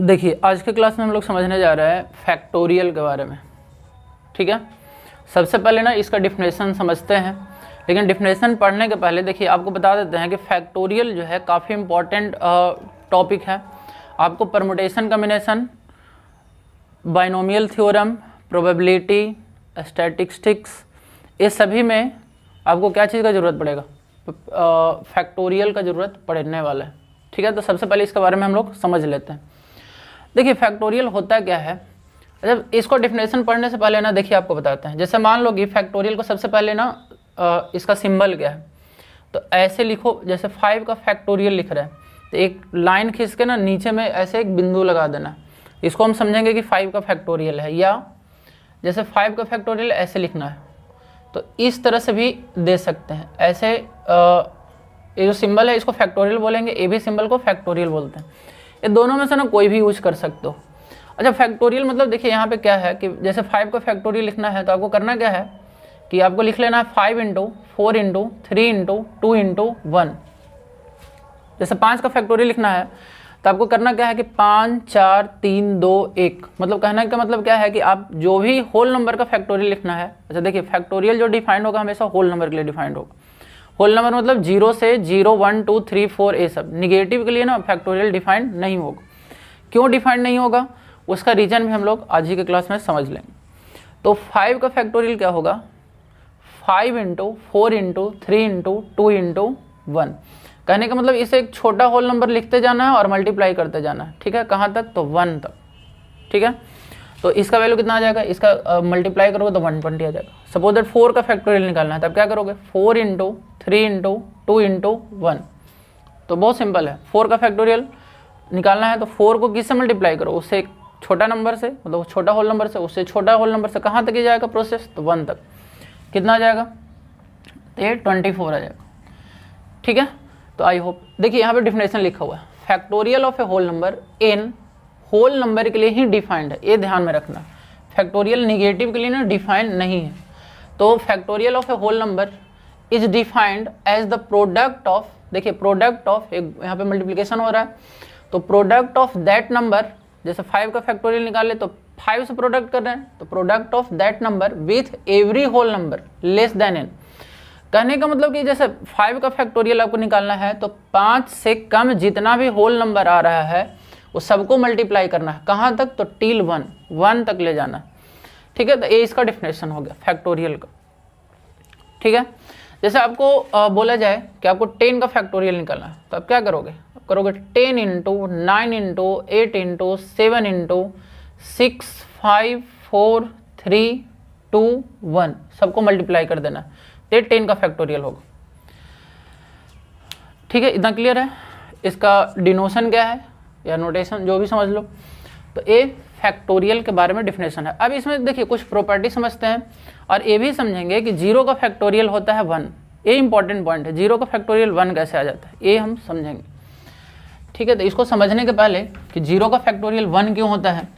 देखिए आज के क्लास में हम लोग समझने जा रहे हैं फैक्टोरियल के बारे में ठीक है सबसे पहले ना इसका डिफिनेशन समझते हैं लेकिन डिफिनेशन पढ़ने के पहले देखिए आपको बता देते हैं कि फैक्टोरियल जो है काफ़ी इम्पॉर्टेंट टॉपिक है आपको permutation combination binomial theorem probability statistics ये सभी में आपको क्या चीज़ का ज़रूरत पड़ेगा फैक्टोरियल का ज़रूरत पड़ने वाला है ठीक है तो सबसे पहले इसके बारे में हम लोग समझ लेते हैं देखिए फैक्टोरियल होता क्या है जब अच्छा, इसको डिफिनेशन पढ़ने से पहले ना देखिए आपको बताते हैं जैसे मान लो कि फैक्टोरियल को सबसे पहले ना इसका सिंबल क्या है तो ऐसे लिखो जैसे फाइव का फैक्टोरियल लिख रहा है तो एक लाइन खींच के ना नीचे में ऐसे एक बिंदु लगा देना इसको हम समझेंगे कि फाइव का फैक्टोरियल है या जैसे फाइव का फैक्टोरियल ऐसे लिखना है तो इस तरह से भी दे सकते हैं ऐसे ये जो सिंबल है इसको फैक्टोरियल बोलेंगे ए भी सिंबल को फैक्टोरियल बोलते हैं ये दोनों में से ना कोई भी यूज कर सकते हो अच्छा फैक्टोरियल मतलब देखिए यहाँ पे क्या है कि जैसे फाइव का फैक्टोरियल लिखना है तो आपको करना क्या है कि आपको लिख लेना है five into four into three into two into one जैसे पाँच का फैक्टोरियल लिखना है तो आपको करना क्या है कि पाँच चार तीन दो एक मतलब कहना का मतलब क्या है कि आप जो भी होल नंबर का फैक्टोरियल लिखना है अच्छा देखिए फैक्टोरियल जो डिफाइंड होगा हमेशा होल नंबर के लिए डिफाइंड होगा होल नंबर मतलब जीरो से zero one two three four ए सब निगेटिव के लिए ना फैक्टोरियल डिफाइंड नहीं होगा क्यों डिफाइंड नहीं होगा उसका रीजन भी हम लोग आज ही के क्लास में समझ लेंगे तो फाइव का फैक्टोरियल क्या होगा five into four into three into two into one कहने का मतलब इसे एक छोटा होल नंबर लिखते जाना है और मल्टीप्लाई करते जाना है ठीक है कहाँ तक तो वन तक ठीक है तो इसका वैल्यू कितना आ जाएगा इसका मल्टीप्लाई करोगे तो वन ट्वेंटी आ जाएगा सपोज दैट फोर का फैक्टोरियल निकालना है तब क्या करोगे four into three into two into one तो बहुत सिंपल है फोर का फैक्टोरियल निकालना है तो फोर को किससे मल्टीप्लाई करो उससे एक छोटा नंबर से मतलब छोटा होल नंबर से उससे छोटा होल नंबर से कहाँ तक ही जाएगा प्रोसेस तो वन तक कितना आ जाएगा तो ये ट्वेंटी फोर आ जाएगा ठीक है तो आई होप देखिए यहाँ पे डिफिनेशन लिखा हुआ है factorial of a whole number n whole number के लिए ही डिफाइंड है ये ध्यान में रखना फैक्टोरियल निगेटिव के लिए ना डिफाइंड नहीं है तो factorial of a whole number is defined as the product of देखिए प्रोडक्ट ऑफ एक यहाँ पे मल्टीप्लीकेशन हो रहा है तो प्रोडक्ट ऑफ दैट नंबर जैसे फाइव का फैक्टोरियल निकाले तो फाइव से प्रोडक्ट कर रहे हैं तो product of that number with every whole number less than n कहने का मतलब कि जैसे फाइव का फैक्टोरियल आपको निकालना है तो पाँच से कम जितना भी होल नंबर आ रहा है वो सबको मल्टीप्लाई करना है कहाँ तक तो टील वन वन तक ले जाना ठीक है तो ये इसका डिफिनेशन हो गया फैक्टोरियल का ठीक है जैसे आपको बोला जाए कि आपको टेन का फैक्टोरियल निकालना है तो आप क्या करोगे आप करोगे ten into nine into eight into seven into six five four three two one सबको मल्टीप्लाई कर देना है तो टेन का फैक्टोरियल होगा ठीक है इतना क्लियर है इसका डिनोशन क्या है या नोटेशन जो भी समझ लो तो ए फैक्टोरियल के बारे में डिफिनेशन है अब इसमें देखिए कुछ प्रॉपर्टी समझते हैं और ये भी समझेंगे कि जीरो का फैक्टोरियल होता है वन ये इंपॉर्टेंट पॉइंट है जीरो का फैक्टोरियल वन कैसे आ जाता है ये हम समझेंगे ठीक है तो इसको समझने के पहले कि जीरो का फैक्टोरियल वन क्यों होता है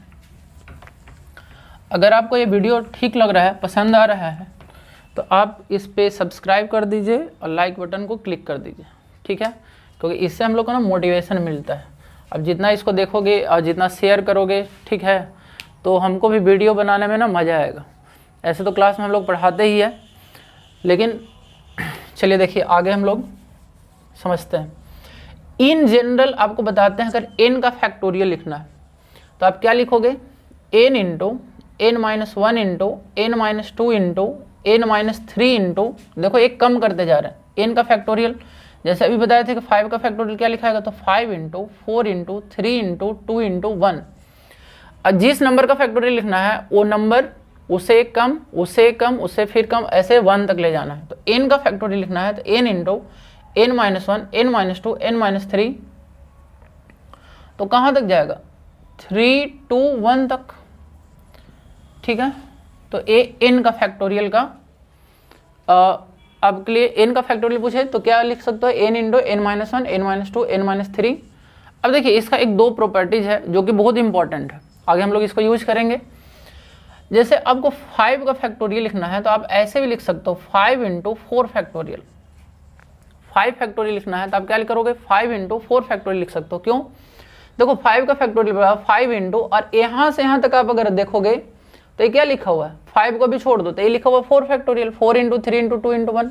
अगर आपको ये वीडियो ठीक लग रहा है पसंद आ रहा है तो आप इस पर सब्सक्राइब कर दीजिए और लाइक बटन को क्लिक कर दीजिए ठीक है क्योंकि इससे हम लोग को ना मोटिवेशन मिलता है अब जितना इसको देखोगे और जितना शेयर करोगे ठीक है तो हमको भी वीडियो बनाने में ना मज़ा आएगा ऐसे तो क्लास में हम लोग पढ़ाते ही है लेकिन चलिए देखिए आगे हम लोग समझते हैं इन जनरल आपको बताते हैं अगर एन का फैक्टोरियल लिखना है तो आप क्या लिखोगे n into n minus one into n minus two into n minus three into देखो एक कम करते जा रहे हैं एन का फैक्टोरियल जैसे अभी बताए थे कि फाइव का फैक्टोरियल क्या लिखा है तो five into four into three into two into one जिस नंबर का फैक्टोरियल लिखना है वो नंबर उसे कम उसे कम उसे फिर कम ऐसे वन तक ले जाना है तो एन का फैक्टोरियल लिखना है तो n into n minus one n minus two n minus three तो कहाँ तक जाएगा थ्री टू वन तक ठीक है तो ए एन का फैक्टोरियल का आ, अब के लिए एन का फैक्टोरियल पूछे तो क्या लिख सकते हो n into n minus one n minus two n minus three अब देखिए इसका एक दो प्रॉपर्टीज है जो कि बहुत इंपॉर्टेंट है आगे हम लोग इसको यूज करेंगे जैसे आपको फाइव का फैक्टोरियल लिखना है तो आप ऐसे भी लिख सकते हो five into four factorial five factorial लिखना है तो आप क्या करोगे फाइव इंटू फोर फैक्टोरियल लिख सकते हो क्यों देखो फाइव का फैक्टोरियल फाइव इंटू और यहां से यहां तक आप अगर देखोगे तो ये क्या लिखा हुआ है फाइव को भी छोड़ दो तो ये लिखा हुआ है four factorial four into three into two into one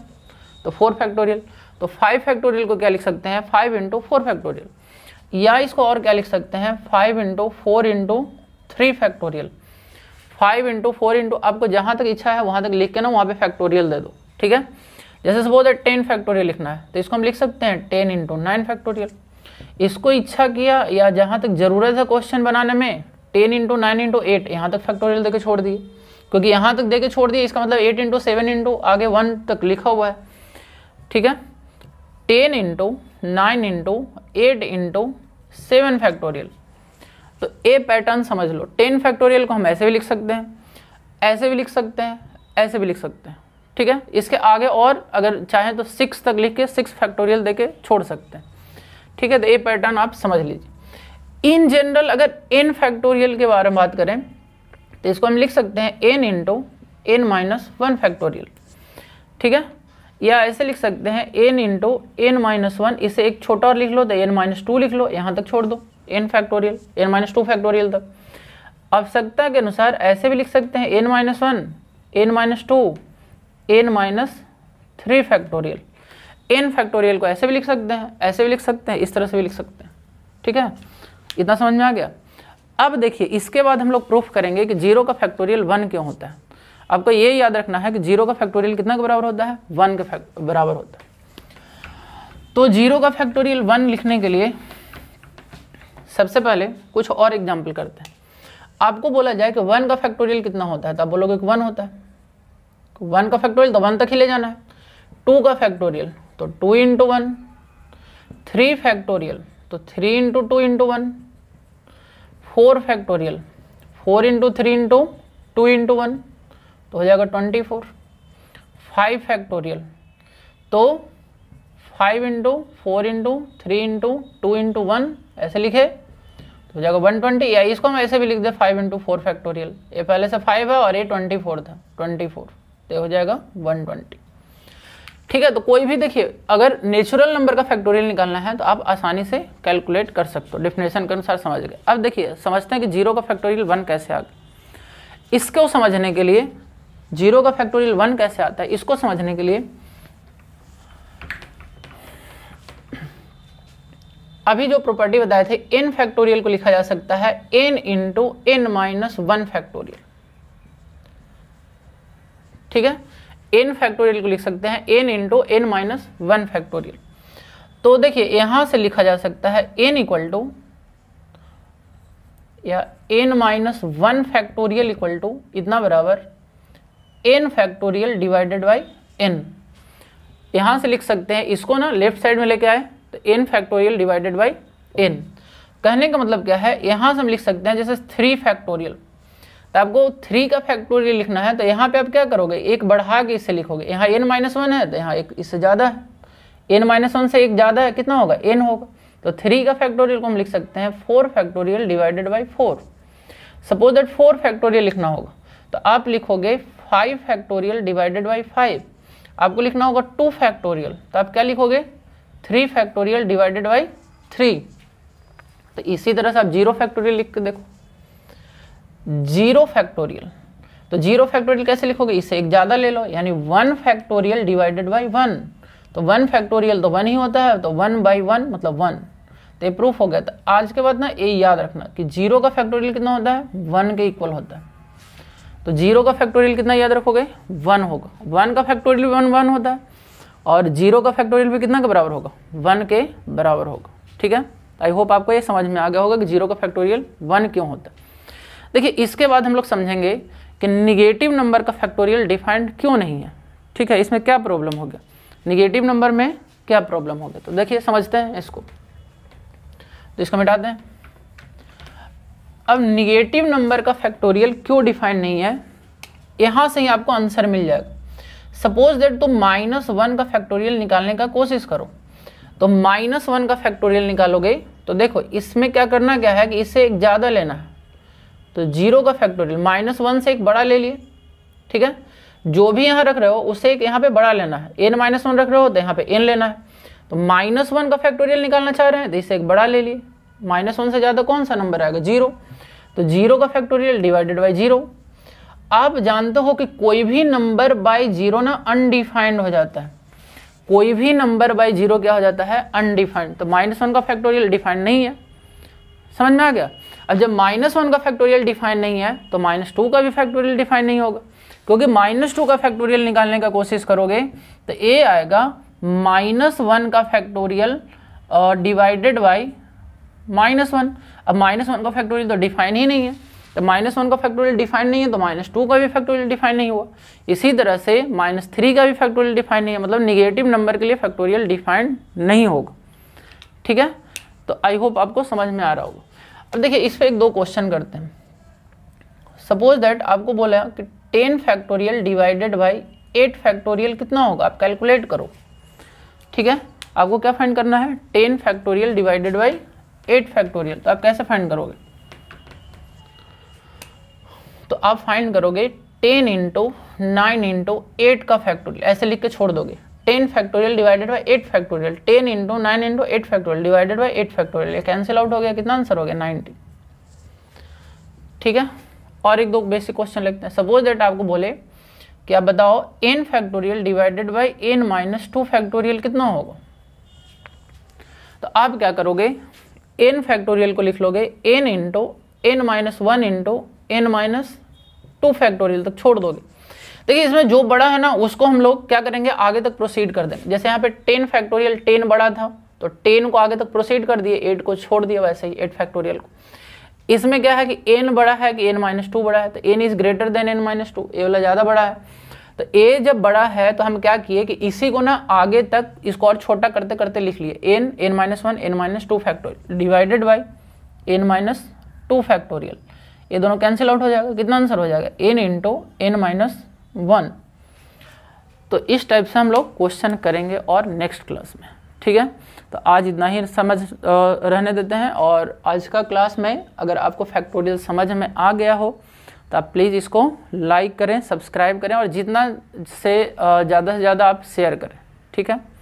तो फोर फैक्टोरियल तो फाइव फैक्टोरियल को क्या लिख सकते हैं फाइव इंटू फोर फैक्टोरियल या इसको और क्या लिख सकते हैं five into four into three factorial five into four into आपको जहाँ तक इच्छा है वहाँ तक लिख के ना वहाँ पे फैक्टोरियल दे दो ठीक है जैसे सपोज है टेन फैक्टोरियल लिखना है तो इसको हम लिख सकते हैं टेन इंटू नाइन फैक्टोरियल इसको इच्छा किया या जहाँ तक ज़रूरत है क्वेश्चन बनाने में ten into nine into eight यहाँ तक फैक्टोरियल देकर छोड़ दिए क्योंकि यहाँ तक देकर छोड़ दिए इसका मतलब एट इंटू सेवन इंटू आगे वन तक लिखा हुआ है ठीक है ten into nine into eight into seven factorial तो ए पैटर्न समझ लो टेन फैक्टोरियल को हम ऐसे भी लिख सकते हैं ऐसे भी लिख सकते हैं ऐसे भी लिख सकते हैं ठीक है इसके आगे और अगर चाहें तो सिक्स तक लिख के सिक्स फैक्टोरियल दे के छोड़ सकते हैं ठीक है तो ए पैटर्न आप समझ लीजिए इन जनरल अगर एन फैक्टोरियल के बारे में बात करें तो इसको हम लिख सकते हैं n into n minus one factorial ठीक है या ऐसे लिख सकते हैं n into n minus one इसे एक छोटा और लिख लो तो एन माइनस टू लिख लो यहाँ तक छोड़ दो n factorial n minus two factorial तक आवश्यकता के अनुसार ऐसे भी लिख सकते हैं n minus one n minus two n minus three factorial n factorial को ऐसे भी लिख सकते हैं ऐसे भी लिख सकते हैं इस तरह से भी लिख सकते हैं ठीक है इतना समझ में आ गया अब देखिए इसके बाद हम लोग प्रूफ करेंगे कि जीरो का फैक्टोरियल वन क्यों होता है आपको ये याद रखना है कि जीरो का फैक्टोरियल कितना के बराबर होता है वन के बराबर होता है तो जीरो का फैक्टोरियल वन लिखने के लिए सबसे पहले कुछ और एग्जाम्पल करते हैं आपको बोला जाए कि वन का फैक्टोरियल कितना होता है तो आप बोलोगे कि वन होता है वन का फैक्टोरियल तो वन तक ही ले जाना है टू का फैक्टोरियल तो two into one three factorial तो three into two into one four factorial four into three into two into one तो हो जाएगा ट्वेंटी फोर फाइव फैक्टोरियल तो five into four into three into two into one ऐसे लिखे तो हो जाएगा वन ट्वेंटी या इसको हम ऐसे भी लिख दे फाइव इंटू फोर फैक्टोरियल ये पहले से फाइव है और ये ट्वेंटी फोर था ट्वेंटी फोर तो हो जाएगा वन ट्वेंटी ठीक है तो कोई भी देखिए अगर नेचुरल नंबर का फैक्टोरियल निकालना है तो आप आसानी से कैलकुलेट कर सकते हो डेफिनेशन के अनुसार समझ गए अब देखिए समझते हैं कि जीरो का फैक्टोरियल वन कैसे आ गया इसको समझने के लिए जीरो का फैक्टोरियल वन कैसे आता है इसको समझने के लिए अभी जो प्रॉपर्टी बताए थे एन फैक्टोरियल को लिखा जा सकता है n into n minus one factorial ठीक है एन फैक्टोरियल को लिख सकते हैं n into n minus one factorial तो देखिए यहां से लिखा जा सकता है एन इक्वल टू या n minus one factorial equal to इतना बराबर n factorial divided by n यहां से लिख सकते हैं इसको ना लेफ्ट साइड में लेके आए तो n factorial divided by n कहने का मतलब क्या है यहां से हम लिख सकते हैं जैसे थ्री फैक्टोरियल तो आपको थ्री का फैक्टोरियल लिखना है तो यहाँ पे आप क्या करोगे एक बढ़ा के इससे लिखोगे यहाँ एन माइनस वन है तो यहाँ एक इससे ज़्यादा है एन माइनस वन से एक ज़्यादा है कितना होगा एन होगा तो थ्री का फैक्टोरियल को हम लिख सकते हैं four factorial divided by four suppose that four factorial लिखना होगा तो आप लिखोगे five factorial divided by five आपको लिखना होगा टू फैक्टोरियल तो आप क्या लिखोगे three factorial divided by three तो इसी तरह से आप जीरो फैक्टोरियल लिख के देखो जीरो फैक्टोरियल तो जीरो फैक्टोरियल कैसे लिखोगे इससे एक ज़्यादा ले लो यानी one factorial divided by one तो वन फैक्टोरियल तो वन ही होता है तो वन बाई वन मतलब वन तो ये प्रूफ हो गया तो आज के बाद ना ये याद रखना कि जीरो का फैक्टोरियल कितना होता है वन के इक्वल होता है तो जीरो का फैक्टोरियल कितना याद रखोगे वन होगा वन का फैक्टोरियल वन वन होता है और जीरो का फैक्टोरियल भी कितना के बराबर होगा वन के बराबर होगा ठीक है आई होप आपको ये समझ में आ गया होगा कि जीरो का फैक्टोरियल वन क्यों होता है देखिए इसके बाद हम लोग समझेंगे कि निगेटिव नंबर का फैक्टोरियल डिफाइंड क्यों नहीं है ठीक है इसमें क्या प्रॉब्लम हो गया निगेटिव नंबर में क्या प्रॉब्लम हो गया तो देखिए समझते हैं इसको तो इसको मिटा दें अब निगेटिव नंबर का फैक्टोरियल क्यों डिफाइंड नहीं है यहाँ से ही आपको आंसर मिल जाएगा सपोज दैट तुम माइनस वन का फैक्टोरियल निकालने का कोशिश करो तो माइनस वन का फैक्टोरियल निकालोगे तो देखो इसमें क्या करना क्या है कि इससे एक ज़्यादा लेना है तो जीरो का फैक्टोरियल माइनस वन से एक बड़ा ले लिए ठीक है जो भी यहाँ रख रहे हो उसे एक यहाँ पे बड़ा लेना है एन माइनस वन रख रहे हो तो यहाँ पे एन लेना है तो माइनस वन का फैक्टोरियल निकालना चाह रहे हैं तो इसे एक बड़ा ले लिए माइनस वन से ज़्यादा कौन सा नंबर आएगा जीरो तो जीरो का फैक्टोरियल डिवाइडेड बाई जीरो आप जानते हो कि कोई भी नंबर बाई जीरो ना अनडिफाइंड हो जाता है कोई भी नंबर बाई जीरो क्या हो जाता है अनडिफाइंड तो माइनस वन का फैक्टोरियल डिफाइंड नहीं है समझ में आ गया अब जब माइनस वन का फैक्टोरियल डिफाइन नहीं है तो माइनस टू का भी फैक्टोरियल डिफाइन नहीं होगा क्योंकि माइनस टू का फैक्टोरियल निकालने का कोशिश करोगे तो ए आएगा माइनस वन का factorial divided by minus one अब माइनस वन का फैक्टोरियल तो डिफाइन ही नहीं है तो माइनस वन का फैक्टोरियल डिफाइन नहीं है तो माइनस टू का भी फैक्टोरियल डिफाइन नहीं हुआ इसी तरह से माइनस थ्री का भी फैक्टोरियल डिफाइन नहीं है मतलब निगेटिव नंबर के लिए फैक्टोरियल डिफाइंड नहीं होगा ठीक है तो आई होप आपको समझ में आ रहा होगा अब देखिए इस पर एक दो क्वेश्चन करते हैं सपोज दैट आपको बोला कि ten factorial divided by eight factorial कितना होगा आप कैलकुलेट करो ठीक है आपको क्या फाइंड करना है ten factorial divided by eight factorial तो आप कैसे फाइंड करोगे तो आप फाइंड करोगे ten into nine into eight का फैक्टोरियल ऐसे लिख के छोड़ दोगे ten factorial divided by eight factorial ten into nine into eight factorial divided by eight factorial cancel out हो गया कितना आंसर हो गया नाइनटी ठीक है और एक दो बेसिक क्वेश्चन लिखते हैं सपोज दैट आपको बोले कि आप बताओ n factorial divided by n minus two factorial कितना होगा तो आप क्या करोगे एन फैक्टोरियल को लिख लोगे n into n minus one into n minus two factorial तक छोड़ दोगे देखिए इसमें जो बड़ा है ना उसको हम लोग क्या करेंगे आगे तक प्रोसीड कर देंगे जैसे यहाँ पे टेन फैक्टोरियल टेन बड़ा था तो टेन को आगे तक प्रोसीड कर दिए एट को छोड़ दिया वैसे ही एट फैक्टोरियल को इसमें क्या है कि एन बड़ा है कि एन माइनस टू बड़ा है तो n is greater than n minus two ए वाला ज़्यादा बड़ा है तो ए जब बड़ा है तो हम क्या किए कि इसी को ना आगे तक इसको और छोटा करते करते लिख लिए n n minus one n minus two factorial divided by n minus two factorial ये दोनों कैंसिल आउट हो जाएगा कितना आंसर हो जाएगा n into n minus one तो इस टाइप से हम लोग क्वेश्चन करेंगे और नेक्स्ट क्लास में ठीक है तो आज इतना ही समझ रहने देते हैं और आज का क्लास में अगर आपको फैक्टोरियल समझ में आ गया हो तो आप प्लीज़ इसको लाइक करें सब्सक्राइब करें और जितना से ज़्यादा से ज़्यादा आप शेयर करें ठीक है